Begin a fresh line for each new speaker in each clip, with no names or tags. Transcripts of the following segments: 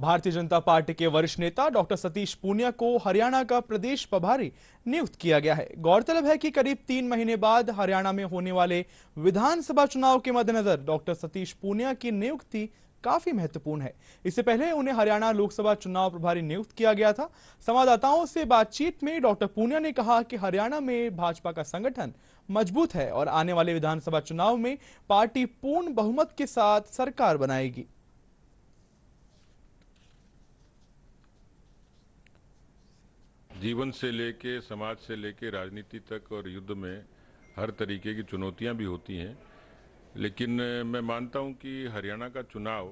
भारतीय जनता पार्टी के वरिष्ठ नेता डॉक्टर सतीश पूनिया को हरियाणा का प्रदेश प्रभारी नियुक्त किया गया है गौरतलब है कि करीब तीन महीने बाद हरियाणा में होने वाले विधानसभा चुनाव के मद्देनजर डॉक्टर सतीश पूनिया की नियुक्ति काफी महत्वपूर्ण है इससे पहले उन्हें हरियाणा लोकसभा चुनाव प्रभारी नियुक्त किया गया था संवाददाताओं से बातचीत में डॉक्टर पूनिया ने कहा कि हरियाणा में भाजपा का संगठन मजबूत है और आने वाले विधानसभा चुनाव में पार्टी पूर्ण बहुमत के साथ सरकार बनाएगी
जीवन से लेके समाज से लेके राजनीति तक और युद्ध में हर तरीके की चुनौतियां भी होती हैं लेकिन मैं मानता हूं कि हरियाणा का चुनाव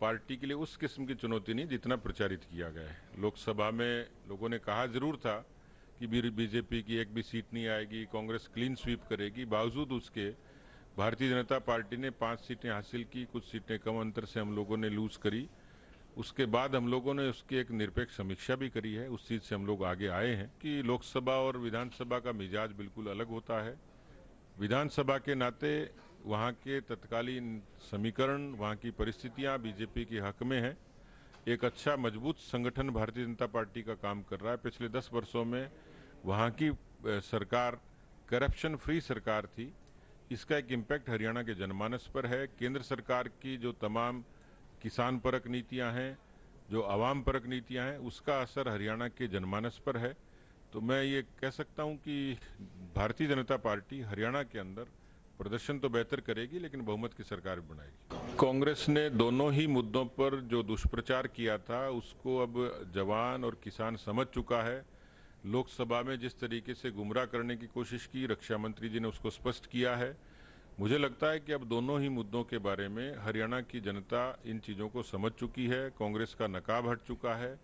पार्टी के लिए उस किस्म की चुनौती नहीं जितना प्रचारित किया गया है लोकसभा में लोगों ने कहा जरूर था कि बीजेपी की एक भी सीट नहीं आएगी कांग्रेस क्लीन स्वीप करेगी बावजूद उसके भारतीय जनता पार्टी ने पाँच सीटें हासिल की कुछ सीटें कम अंतर से हम लोगों ने लूज़ करी उसके बाद हम लोगों ने उसकी एक निरपेक्ष समीक्षा भी करी है उस चीज़ से हम लोग आगे आए हैं कि लोकसभा और विधानसभा का मिजाज बिल्कुल अलग होता है विधानसभा के नाते वहाँ के तत्कालीन समीकरण वहाँ की परिस्थितियाँ बीजेपी के हक में हैं एक अच्छा मजबूत संगठन भारतीय जनता पार्टी का काम कर रहा है पिछले दस वर्षों में वहाँ की सरकार करप्शन फ्री सरकार थी इसका एक इम्पैक्ट हरियाणा के जनमानस पर है केंद्र सरकार की जो तमाम किसान परक नीतियां हैं जो आवाम परक नीतियां हैं उसका असर हरियाणा के जनमानस पर है तो मैं ये कह सकता हूं कि भारतीय जनता पार्टी हरियाणा के अंदर प्रदर्शन तो बेहतर करेगी लेकिन बहुमत की सरकार बनाएगी कांग्रेस ने दोनों ही मुद्दों पर जो दुष्प्रचार किया था उसको अब जवान और किसान समझ चुका है लोकसभा में जिस तरीके से गुमराह करने की कोशिश की रक्षा मंत्री जी ने उसको स्पष्ट किया है मुझे लगता है कि अब दोनों ही मुद्दों के बारे में हरियाणा की जनता इन चीज़ों को समझ चुकी है कांग्रेस का नकाब हट चुका है